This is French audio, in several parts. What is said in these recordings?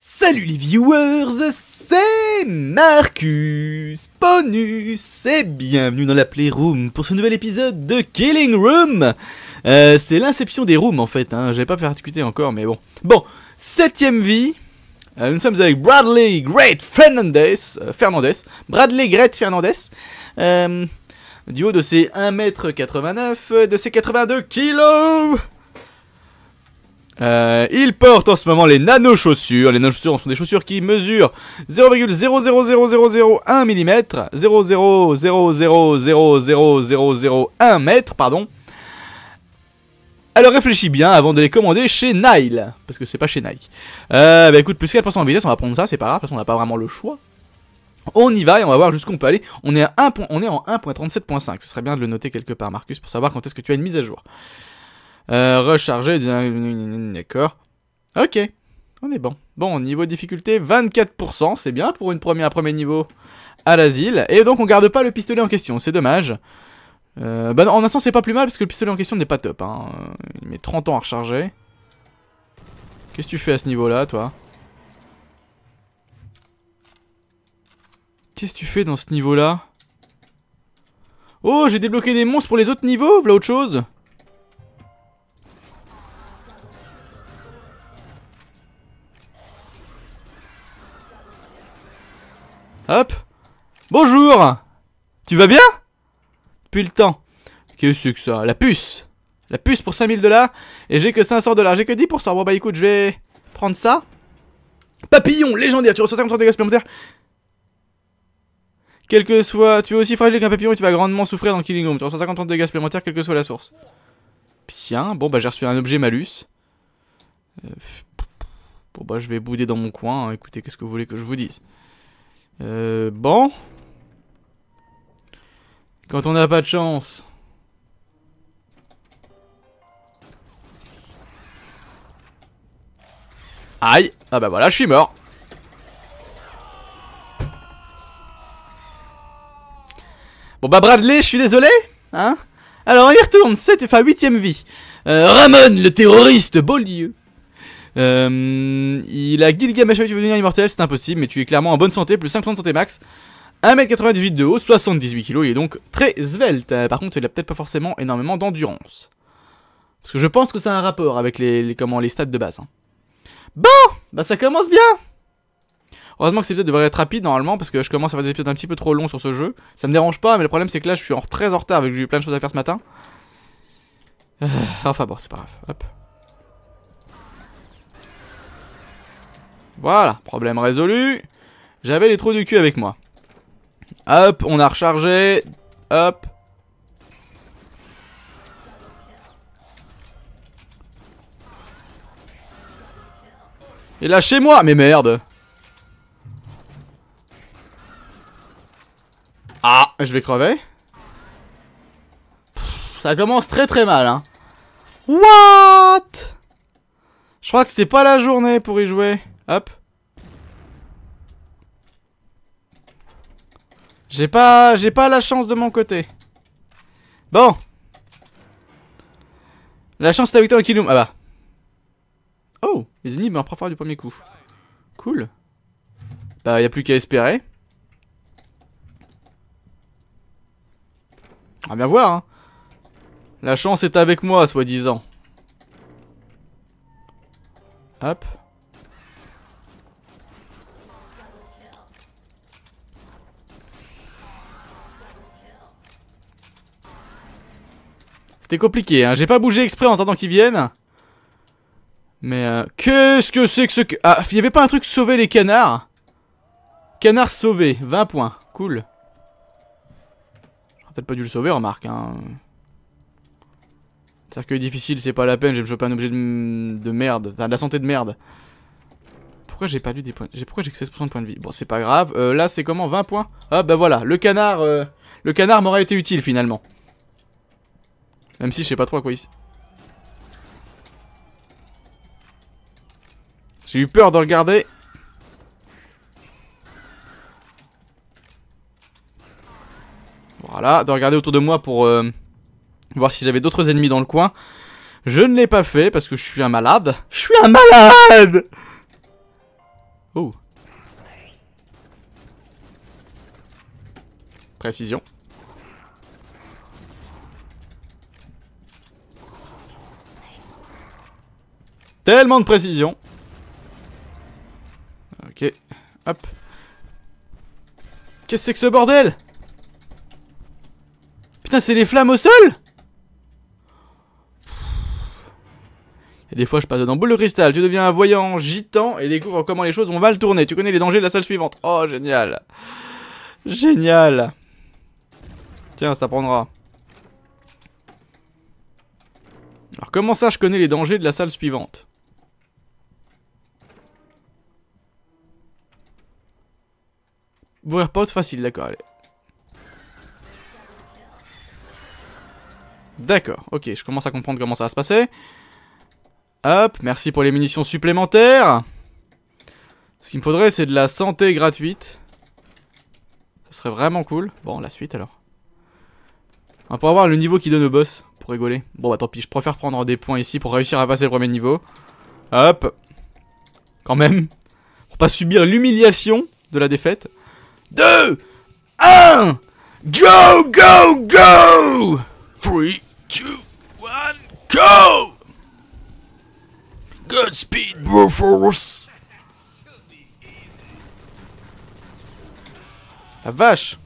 Salut les viewers, c'est Marcus Ponus et bienvenue dans la Playroom pour ce nouvel épisode de Killing Room euh, C'est l'inception des rooms en fait, Je hein. j'avais pas articuler encore mais bon. Bon, septième vie, euh, nous sommes avec Bradley Great Fernandez, euh, Fernandez, Bradley Great Fernandez. Euh, du haut de ses 1m89, de ses 82 kilos il porte en ce moment les nano-chaussures. Les nano-chaussures sont des chaussures qui mesurent 0,000001 mm, 0,0000001 mètre, pardon. Alors réfléchis bien avant de les commander chez Nile, parce que c'est pas chez Nike. bah écoute, plus 4% en vitesse, on va prendre ça, c'est pas grave, parce qu'on n'a pas vraiment le choix. On y va et on va voir jusqu'où on peut aller. On est, à on est en 1.37.5. Ce serait bien de le noter quelque part, Marcus, pour savoir quand est-ce que tu as une mise à jour. Euh, recharger, hein, d'accord. Ok, on est bon. Bon, niveau difficulté, 24%, c'est bien pour une première, un premier niveau à l'asile. Et donc on garde pas le pistolet en question, c'est dommage. Euh, bah en un sens c'est pas plus mal parce que le pistolet en question n'est pas top. Hein. Il met 30 ans à recharger. Qu'est-ce que tu fais à ce niveau là toi Qu'est-ce que tu fais dans ce niveau-là Oh, j'ai débloqué des monstres pour les autres niveaux Voilà autre chose Hop Bonjour Tu vas bien Depuis le temps. Qu'est-ce que ça La puce La puce pour 5000 dollars et j'ai que 500 dollars, j'ai que 10%. Bon bah écoute, je vais prendre ça. Papillon légendaire, tu reçois 50 dégâts supplémentaires quel que soit, tu es aussi fragile qu'un papillon et tu vas grandement souffrir dans Killing Room. Tu reçois 50% de dégâts supplémentaires, quelle que soit la source. Tiens, bon bah j'ai reçu un objet malus. Euh, bon bah je vais bouder dans mon coin, hein. écoutez, qu'est-ce que vous voulez que je vous dise euh, Bon. Quand on n'a pas de chance... Aïe Ah bah voilà, je suis mort Bon bah Bradley, je suis désolé, hein Alors on y retourne, 7, enfin 8ème vie. Euh, Ramon, le terroriste, Beaulieu. Euh, il a Gilgamesh, tu veux devenir immortel, c'est impossible, mais tu es clairement en bonne santé, plus 50 de santé max. 1m98 de haut, 78 kg, il est donc très svelte. Euh, par contre, il a peut-être pas forcément énormément d'endurance. Parce que je pense que ça a un rapport avec les, les, comment, les stats de base. Hein. Bon, bah ça commence bien Heureusement que cet épisode devrait être rapide normalement parce que je commence à faire des épisodes un petit peu trop longs sur ce jeu. Ça me dérange pas, mais le problème c'est que là je suis en très en retard avec j'ai eu plein de choses à faire ce matin. Euh, enfin bon, c'est pas grave. Hop. Voilà, problème résolu. J'avais les trous du cul avec moi. Hop, on a rechargé. Hop. Et là, chez moi Mais merde Ah, je vais crever. ça commence très très mal, hein. What Je crois que c'est pas la journée pour y jouer. Hop. J'ai pas, j'ai pas la chance de mon côté. Bon. La chance t'as à 8 ans Ah bah. Oh, les ennemis meurent pas faire du premier coup. Cool. Bah, y a plus qu'à espérer. Ah bien voir, hein. La chance est avec moi, soi-disant. Hop. C'était compliqué, hein. J'ai pas bougé exprès en attendant qu'ils viennent. Mais euh, qu'est-ce que c'est que ce Ah, il avait pas un truc sauver les canards Canards sauvés, 20 points, cool peut-être pas dû le sauver, remarque. Hein. Cercueil difficile, c'est pas la peine, j'ai choper un objet de, merde. Enfin, de la santé de merde. Pourquoi j'ai pas lu des points Pourquoi j'ai que 16% de points de vie Bon, c'est pas grave. Euh, là, c'est comment 20 points Ah, bah voilà, le canard... Euh, le canard m'aurait été utile, finalement. Même si je sais pas trop à quoi il... J'ai eu peur de regarder Voilà, de regarder autour de moi pour euh, voir si j'avais d'autres ennemis dans le coin. Je ne l'ai pas fait parce que je suis un malade. Je suis un malade Oh. Précision. Tellement de précision. Ok. Hop. Qu'est-ce que c'est que ce bordel c'est les flammes au sol Et des fois, je passe dans boule de cristal, tu deviens un voyant gitan et découvre comment les choses vont mal tourner. Tu connais les dangers de la salle suivante. Oh, génial Génial Tiens, ça prendra. Alors, comment ça, je connais les dangers de la salle suivante pas porte facile, d'accord, allez. D'accord, ok, je commence à comprendre comment ça va se passer. Hop, merci pour les munitions supplémentaires. Ce qu'il me faudrait, c'est de la santé gratuite. Ce serait vraiment cool. Bon, la suite alors. On pour avoir le niveau qui donne au boss, pour rigoler. Bon bah tant pis, je préfère prendre des points ici pour réussir à passer le premier niveau. Hop Quand même Pour pas subir l'humiliation de la défaite. 2 1 Go Go Go 3 two, one, go! Good speed, force. La vache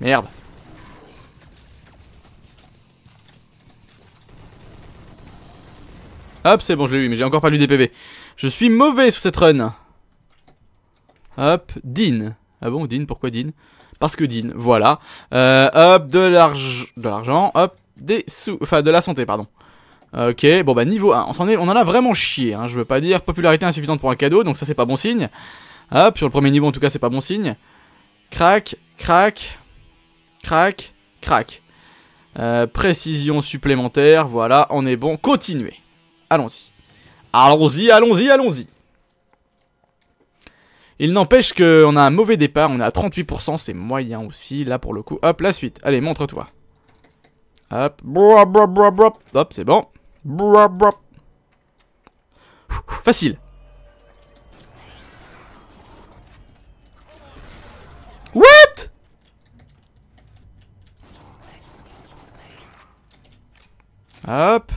Merde Hop, c'est bon, je l'ai eu, mais j'ai encore pas lu des PV. Je suis mauvais sur cette run Hop, Dean. Ah bon, Dean, pourquoi Dean Parce que Dean, voilà. Euh, hop, de l'argent, hop, des sous, enfin de la santé, pardon. Ok, bon bah niveau 1, on en, est, on en a vraiment chié, hein. je veux pas dire popularité insuffisante pour un cadeau, donc ça c'est pas bon signe. Hop, sur le premier niveau en tout cas c'est pas bon signe. Crac, crac, crac, crac. Euh, précision supplémentaire, voilà, on est bon. Continuez. Allons-y. Allons-y, allons-y, allons-y. Il n'empêche qu'on a un mauvais départ, on est à 38%, c'est moyen aussi, là pour le coup. Hop, la suite. Allez, montre-toi. Hop, hop, c'est bon. Facile. What Hop.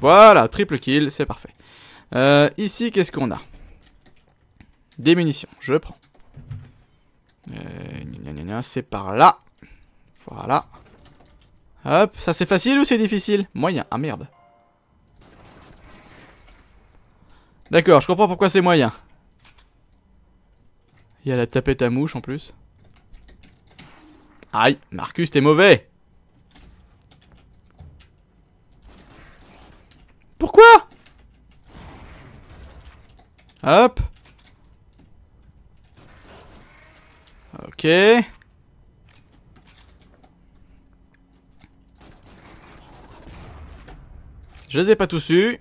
Voilà, triple kill, c'est parfait. Euh, ici, qu'est-ce qu'on a Des munitions, je prends. Euh, c'est par là. Voilà. Hop, ça c'est facile ou c'est difficile Moyen. Ah merde. D'accord, je comprends pourquoi c'est moyen. Il y a la tapette à mouche en plus. Aïe, Marcus, t'es mauvais Pourquoi Hop. Ok. Je les ai pas tous eus.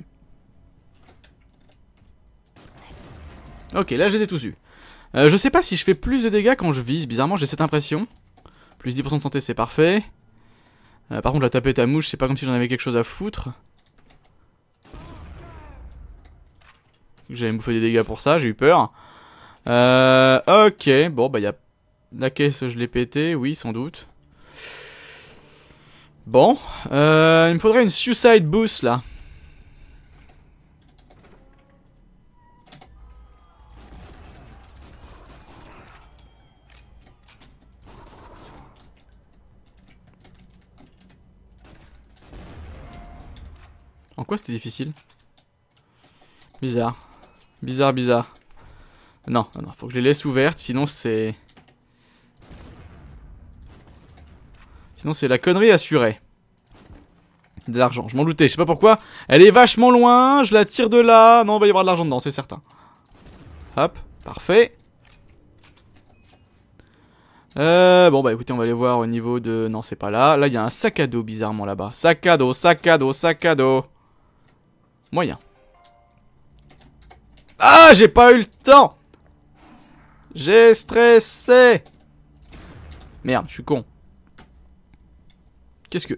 Ok, là je les ai tous euh, je sais pas si je fais plus de dégâts quand je vise. Bizarrement, j'ai cette impression. Plus 10% de santé, c'est parfait. Euh, par contre, la tapette à mouche, c'est pas comme si j'en avais quelque chose à foutre. J'avais me des dégâts pour ça, j'ai eu peur. Euh, ok, bon, bah, il y a la caisse, je l'ai pété, oui, sans doute. Bon, euh, il me faudrait une suicide boost, là. En quoi c'était difficile Bizarre. Bizarre, bizarre. Non, non, non, faut que je les laisse ouvertes, sinon c'est... Sinon c'est la connerie assurée. De l'argent, je m'en doutais, je sais pas pourquoi. Elle est vachement loin, je la tire de là. Non, il va y avoir de l'argent dedans, c'est certain. Hop, parfait. Euh, bon bah écoutez, on va aller voir au niveau de... Non, c'est pas là. Là, il y a un sac à dos bizarrement là-bas. Sac à dos, sac à dos, sac à dos. Moyen. Ah, j'ai pas eu le temps J'ai stressé Merde, je suis con. Qu'est-ce que...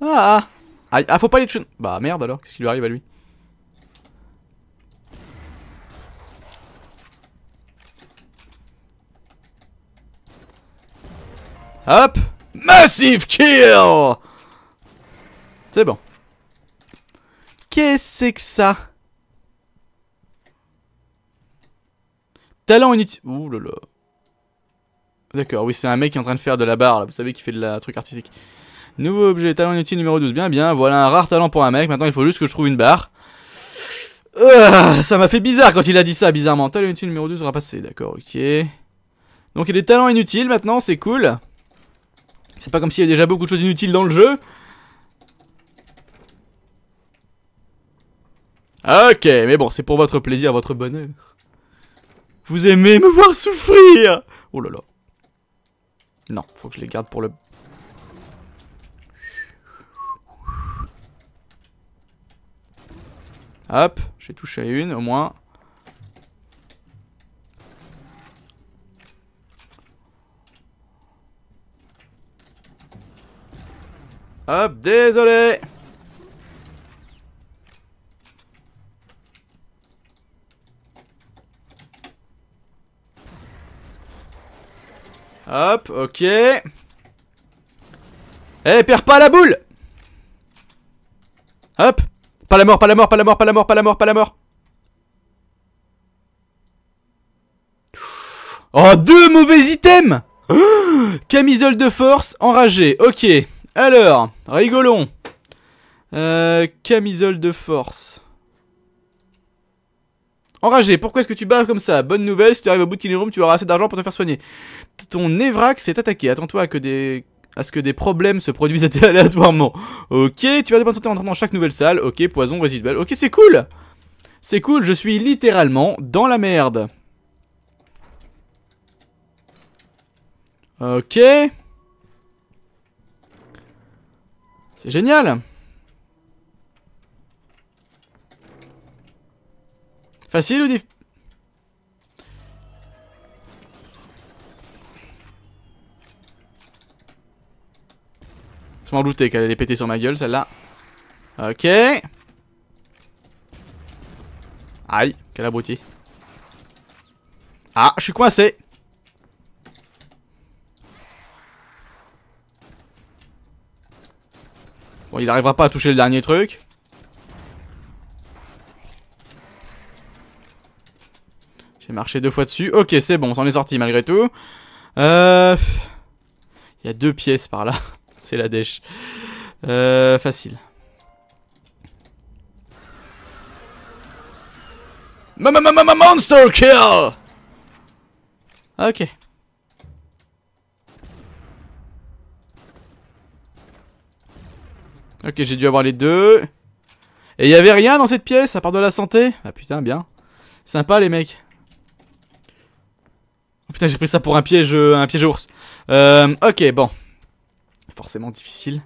Ah ah, ah faut pas les tuer Bah merde alors, qu'est-ce qui lui arrive à lui Hop Massive kill c'est bon. Qu'est-ce que ça Talent inutile. Ouh là là. D'accord, oui, c'est un mec qui est en train de faire de la barre, là. Vous savez, qu'il fait de la truc artistique. Nouveau objet, talent inutile numéro 12. Bien, bien, voilà un rare talent pour un mec. Maintenant, il faut juste que je trouve une barre. Ah, ça m'a fait bizarre quand il a dit ça, bizarrement. Talent inutile numéro 12 sera passé, d'accord, ok. Donc il est talent inutile. maintenant, c'est cool. C'est pas comme s'il y avait déjà beaucoup de choses inutiles dans le jeu. Ok, mais bon, c'est pour votre plaisir, votre bonheur. Vous aimez me voir souffrir Oh là là. Non, faut que je les garde pour le... Hop, j'ai touché une au moins. Hop, désolé Hop, ok. Eh, perds pas la boule Hop Pas la mort, pas la mort, pas la mort, pas la mort, pas la mort, pas la mort Oh, deux mauvais items Camisole de force, enragée. ok. Alors, rigolons. Euh, camisole de force. Enragé, pourquoi est-ce que tu baves comme ça Bonne nouvelle, si tu arrives au bout de room, tu auras assez d'argent pour te faire soigner. Ton Evrax est attaqué, attends-toi à des ce que des problèmes se produisent aléatoirement. Ok, tu vas de santé en entrant dans chaque nouvelle salle. Ok, poison, résiduel. Ok, c'est cool C'est cool, je suis littéralement dans la merde. Ok. C'est génial Facile ou difficile Je m'en doutais qu'elle allait péter sur ma gueule celle-là. Ok. Aïe, Quelle abruti. Ah, je suis coincé. Bon, il n'arrivera pas à toucher le dernier truc. marcher marché deux fois dessus. Ok, c'est bon, on s'en est sorti malgré tout. Euh, il y a deux pièces par là. c'est la dèche. Euh, facile. Ma ma ma monster kill Ok. Ok, j'ai dû avoir les deux. Et il y avait rien dans cette pièce, à part de la santé Ah putain, bien. Sympa les mecs putain, j'ai pris ça pour un piège, euh, un piège ours. Euh, ok, bon. Forcément difficile.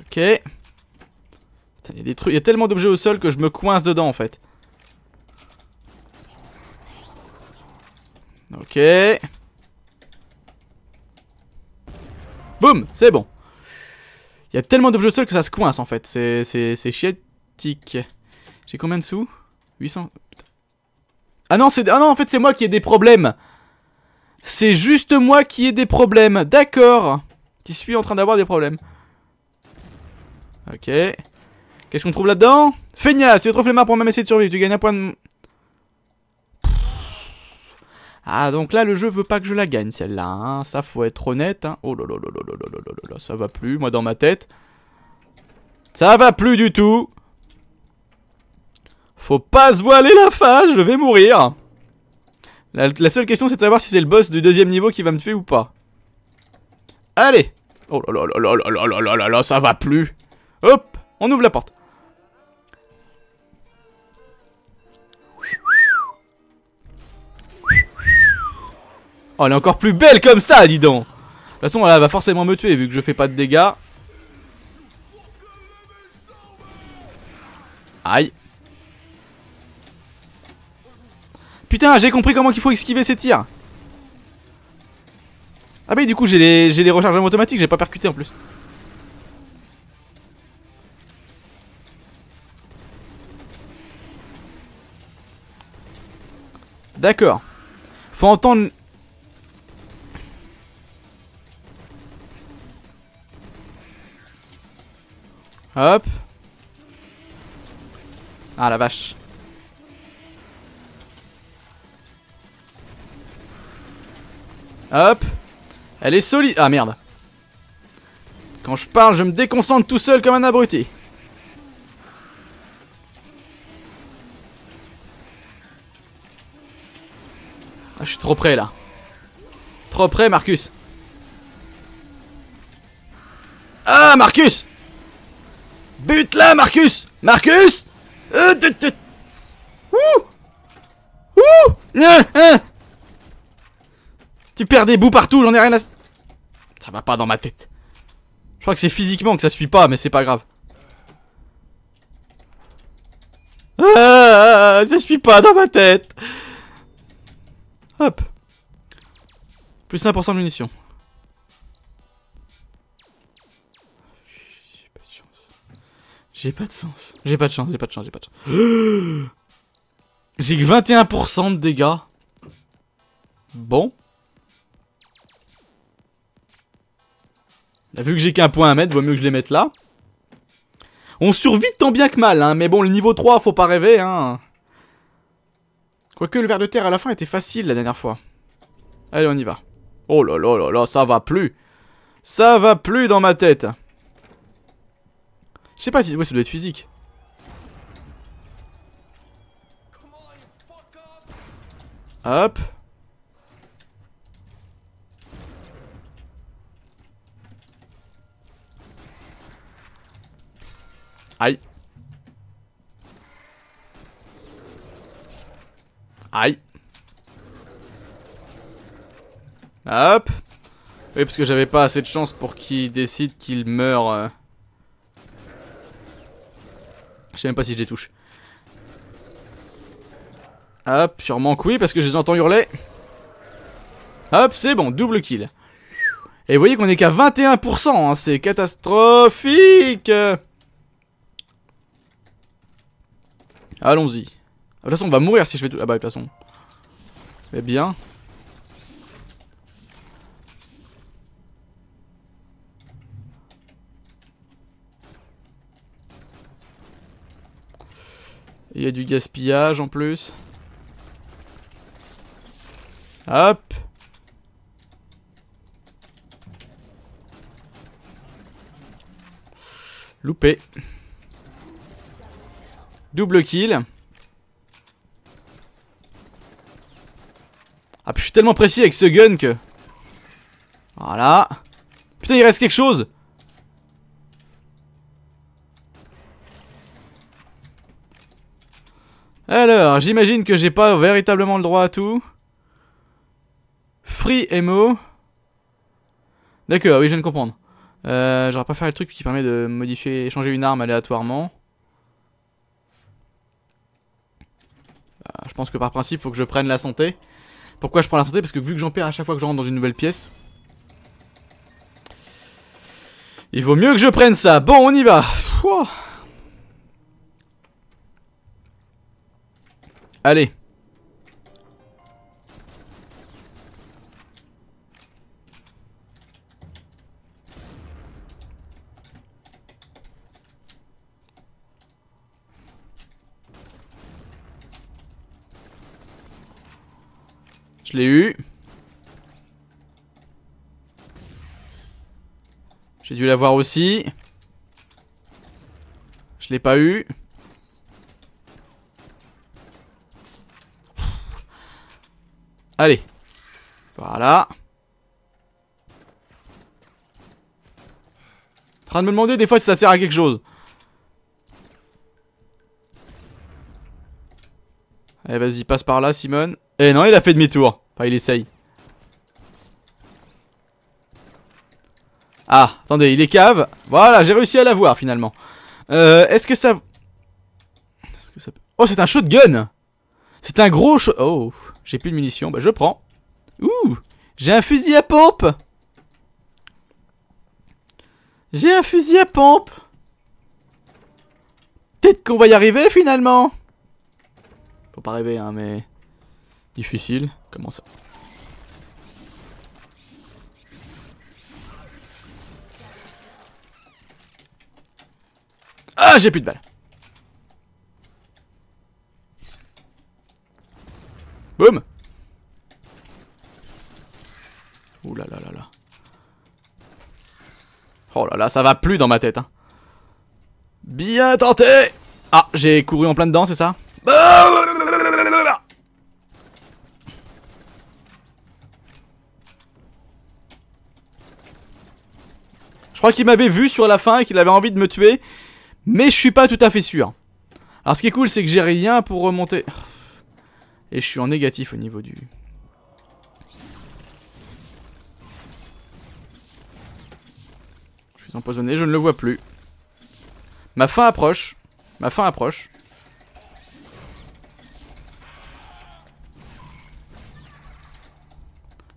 Ok. Il y a des trucs, il y a tellement d'objets au sol que je me coince dedans en fait. Ok. Boum, c'est bon. Il y a tellement d'objets au sol que ça se coince en fait. C'est chiant. J'ai combien de sous 800. Ah non, c'est ah non, en fait, c'est moi qui ai des problèmes. C'est juste moi qui ai des problèmes. D'accord. Qui suis en train d'avoir des problèmes. Ok. Qu'est-ce qu'on trouve là-dedans Feignasse, tu es trop flemmard pour même essayer de survivre. Tu gagnes un point de... Ah, donc là, le jeu veut pas que je la gagne, celle-là. Ça, faut être honnête. Oh là là là là là là là là, ça va plus, moi, dans ma tête. Ça va plus du tout. Faut pas se voiler la face, je vais mourir La, seule question c'est de savoir si c'est le boss du deuxième niveau qui va me tuer ou pas. Allez Oh là là là là là là là là là, ça va plus Hop On ouvre la porte. Oh, elle est encore plus belle comme ça, dis donc De toute façon, elle va forcément me tuer vu que je fais pas de dégâts. Aïe Putain, j'ai compris comment qu'il faut esquiver ces tirs Ah mais du coup j'ai les, les rechargements automatiques, j'ai pas percuté en plus. D'accord. Faut entendre... Hop. Ah la vache. Hop. Elle est solide. Ah merde. Quand je parle, je me déconcentre tout seul comme un abruti. Ah, je suis trop près là. Trop près, Marcus. Ah, Marcus Bute là, Marcus Marcus euh, Ouh Ouh ah, ah. Je perds des bouts partout, j'en ai rien à... Ça va pas dans ma tête. Je crois que c'est physiquement que ça suit pas, mais c'est pas grave. Ah, ah, ah, ça suit pas dans ma tête. Hop. Plus 1% de munitions. J'ai pas de chance J'ai pas de chance, j'ai pas de chance, j'ai pas de chance. J'ai que 21% de dégâts. Bon. Bah, vu que j'ai qu'un point à mettre, vaut mieux que je les mette là. On survit tant bien que mal, hein, mais bon, le niveau 3, faut pas rêver, hein. Quoique le ver de terre à la fin était facile la dernière fois. Allez, on y va. Oh là là là là, ça va plus. Ça va plus dans ma tête. Je sais pas si... Ouais, ça doit être physique. Hop. Aïe. Hop. Oui, parce que j'avais pas assez de chance pour qu'il décide qu'il meurt. Euh. Je sais même pas si je les touche. Hop, sûrement que oui, parce que je les entends hurler. Hop, c'est bon, double kill. Et vous voyez qu'on est qu'à 21%, hein, c'est catastrophique Allons-y. De toute façon, on va mourir si je fais tout. Ah bah, de toute façon. Eh bien. Il y a du gaspillage en plus. Hop Loupé. Double kill. Ah, puis je suis tellement précis avec ce gun que... Voilà. Putain, il reste quelque chose Alors, j'imagine que j'ai pas véritablement le droit à tout. Free Emo. D'accord, oui, je viens de comprendre. Euh, J'aurais pas faire le truc qui permet de modifier, changer une arme aléatoirement. Euh, je pense que par principe, faut que je prenne la santé. Pourquoi je prends la santé Parce que vu que j'en perds à chaque fois que je rentre dans une nouvelle pièce. Il vaut mieux que je prenne ça. Bon, on y va. Allez. Je l'ai eu. J'ai dû l'avoir aussi. Je l'ai pas eu. Allez. Voilà. En train de me demander des fois si ça sert à quelque chose. Eh vas-y, passe par là, Simone. Eh non, il a fait demi-tour. Enfin, il essaye. Ah, attendez, il est cave. Voilà, j'ai réussi à l'avoir finalement. Euh, est-ce que ça... Oh, c'est un shotgun C'est un gros shotgun. Oh, j'ai plus de munitions. Bah, je prends. Ouh J'ai un fusil à pompe J'ai un fusil à pompe Peut-être qu'on va y arriver finalement faut pas rêver, hein, mais... Difficile. Comment ça Ah, j'ai plus de balles Boum Ouh là là là là. Oh là là, ça va plus dans ma tête, hein. Bien tenté Ah, j'ai couru en plein dedans, c'est ça crois qu'il m'avait vu sur la fin et qu'il avait envie de me tuer. Mais je suis pas tout à fait sûr. Alors ce qui est cool, c'est que j'ai rien pour remonter. Et je suis en négatif au niveau du... Je suis empoisonné, je ne le vois plus. Ma fin approche. Ma fin approche.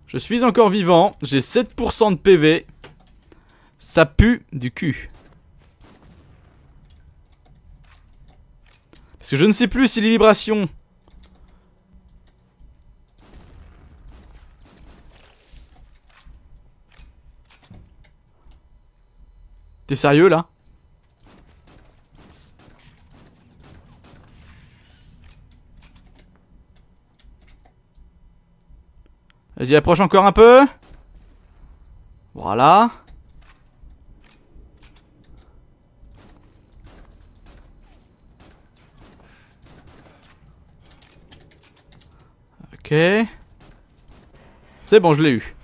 Je suis encore vivant, j'ai 7% de PV. Ça pue du cul. Parce que je ne sais plus si les vibrations... T'es sérieux là Vas-y, approche encore un peu. Voilà. Ok. C'est bon, je l'ai eu.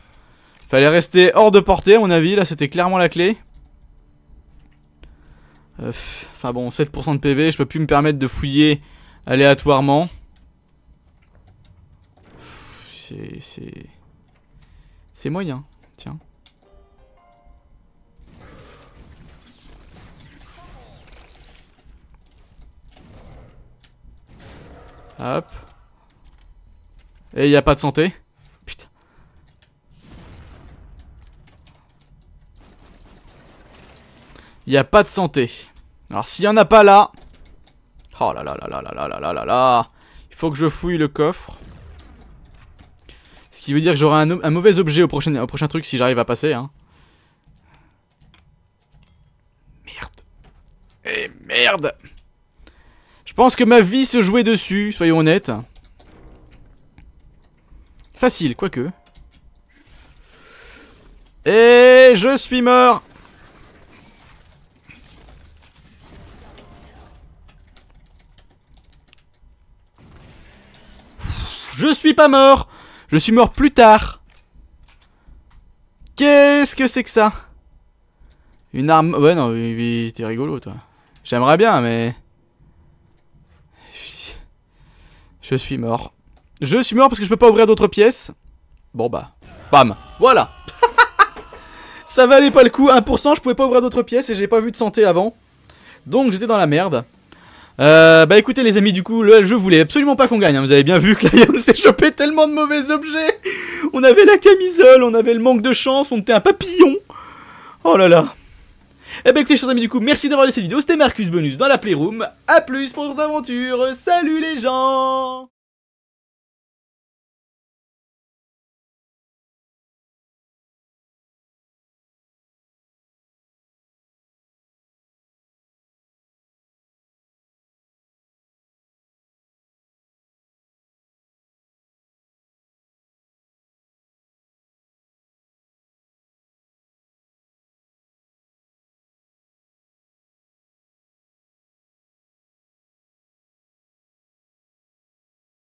Fallait rester hors de portée à mon avis, là c'était clairement la clé. Euh, enfin bon, 7% de PV, je peux plus me permettre de fouiller aléatoirement. C'est... C'est moyen, tiens. Hop. Et il a pas de santé. Putain. Il a pas de santé. Alors s'il y en a pas là... Oh là là là là là là là là là Il faut que je fouille le coffre. Ce qui veut dire que j'aurai un, mauvais objet au prochain, au prochain truc si j'arrive à passer. Hein. Merde. Et eh, merde Je pense que ma vie se jouait dessus, soyons honnêtes. Facile, quoique. Et je suis mort Je suis pas mort Je suis mort plus tard Qu'est-ce que c'est que ça Une arme... Ouais non, t'es rigolo toi. J'aimerais bien mais... Je suis mort. Je suis mort parce que je peux pas ouvrir d'autres pièces. Bon bah, bam, voilà Ça valait pas le coup, 1%, je pouvais pas ouvrir d'autres pièces et j'ai pas vu de santé avant. Donc j'étais dans la merde. Euh, bah écoutez les amis, du coup, le jeu voulait absolument pas qu'on gagne. Hein. Vous avez bien vu que là, s'est chopé tellement de mauvais objets. On avait la camisole, on avait le manque de chance, on était un papillon. Oh là là. Eh bah écoutez chers amis, du coup, merci d'avoir laissé cette vidéo. C'était Marcus Bonus dans la Playroom. A plus pour vos aventures. Salut les gens